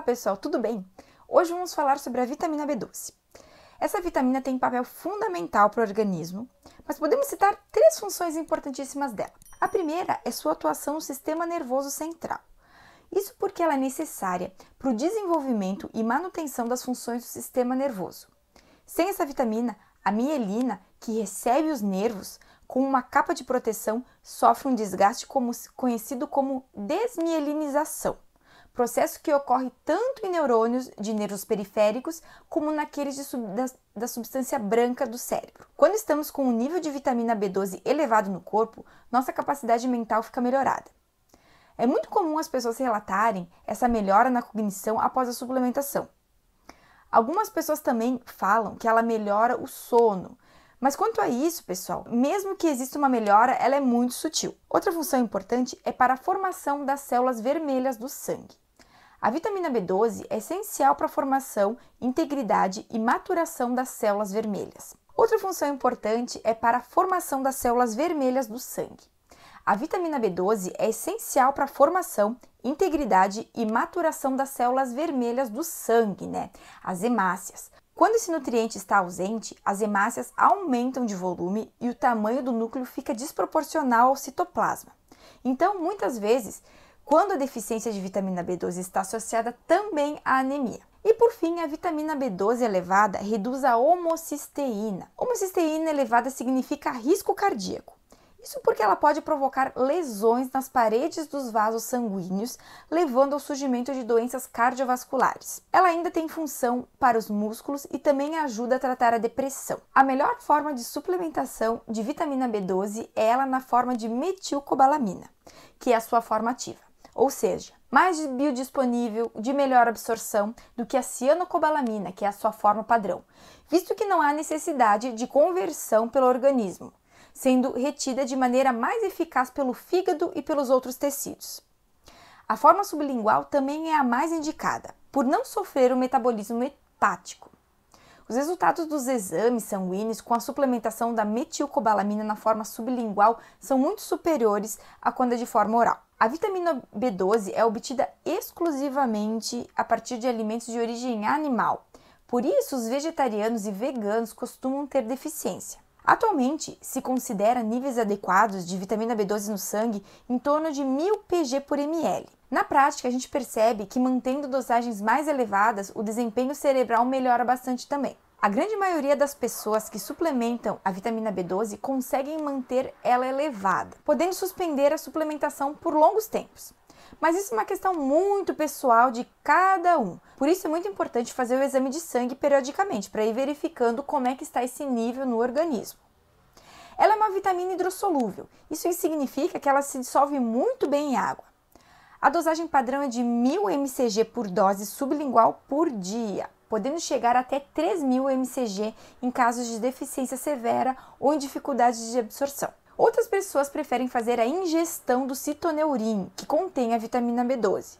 Olá pessoal, tudo bem? Hoje vamos falar sobre a vitamina B12. Essa vitamina tem papel fundamental para o organismo, mas podemos citar três funções importantíssimas dela. A primeira é sua atuação no sistema nervoso central. Isso porque ela é necessária para o desenvolvimento e manutenção das funções do sistema nervoso. Sem essa vitamina, a mielina, que recebe os nervos, com uma capa de proteção, sofre um desgaste como, conhecido como desmielinização processo que ocorre tanto em neurônios de nervos periféricos como naqueles sub, da, da substância branca do cérebro. Quando estamos com um nível de vitamina B12 elevado no corpo, nossa capacidade mental fica melhorada. É muito comum as pessoas relatarem essa melhora na cognição após a suplementação. Algumas pessoas também falam que ela melhora o sono, mas quanto a isso, pessoal, mesmo que exista uma melhora, ela é muito sutil. Outra função importante é para a formação das células vermelhas do sangue. A vitamina B12 é essencial para a formação, integridade e maturação das células vermelhas. Outra função importante é para a formação das células vermelhas do sangue. A vitamina B12 é essencial para a formação, integridade e maturação das células vermelhas do sangue, né? As hemácias. Quando esse nutriente está ausente, as hemácias aumentam de volume e o tamanho do núcleo fica desproporcional ao citoplasma. Então, muitas vezes, quando a deficiência de vitamina B12 está associada também à anemia. E por fim, a vitamina B12 elevada reduz a homocisteína. Homocisteína elevada significa risco cardíaco. Isso porque ela pode provocar lesões nas paredes dos vasos sanguíneos, levando ao surgimento de doenças cardiovasculares. Ela ainda tem função para os músculos e também ajuda a tratar a depressão. A melhor forma de suplementação de vitamina B12 é ela na forma de metilcobalamina, que é a sua forma ativa, ou seja, mais biodisponível, de melhor absorção do que a cianocobalamina, que é a sua forma padrão, visto que não há necessidade de conversão pelo organismo sendo retida de maneira mais eficaz pelo fígado e pelos outros tecidos. A forma sublingual também é a mais indicada, por não sofrer o metabolismo hepático. Os resultados dos exames sanguíneos com a suplementação da metilcobalamina na forma sublingual são muito superiores a quando é de forma oral. A vitamina B12 é obtida exclusivamente a partir de alimentos de origem animal. Por isso, os vegetarianos e veganos costumam ter deficiência. Atualmente, se considera níveis adequados de vitamina B12 no sangue em torno de 1000 pg por ml. Na prática, a gente percebe que mantendo dosagens mais elevadas, o desempenho cerebral melhora bastante também. A grande maioria das pessoas que suplementam a vitamina B12 conseguem manter ela elevada, podendo suspender a suplementação por longos tempos. Mas isso é uma questão muito pessoal de cada um. Por isso é muito importante fazer o exame de sangue periodicamente para ir verificando como é que está esse nível no organismo. Ela é uma vitamina hidrossolúvel. Isso significa que ela se dissolve muito bem em água. A dosagem padrão é de 1000 mcg por dose sublingual por dia, podendo chegar até 3000 mcg em casos de deficiência severa ou em dificuldades de absorção. Outras pessoas preferem fazer a ingestão do citoneurin, que contém a vitamina B12.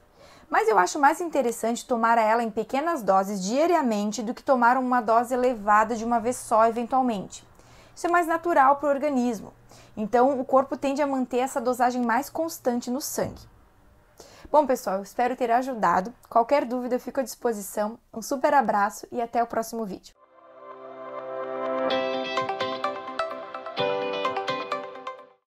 Mas eu acho mais interessante tomar ela em pequenas doses diariamente do que tomar uma dose elevada de uma vez só, eventualmente. Isso é mais natural para o organismo. Então, o corpo tende a manter essa dosagem mais constante no sangue. Bom, pessoal, eu espero ter ajudado. Qualquer dúvida, eu fico à disposição. Um super abraço e até o próximo vídeo.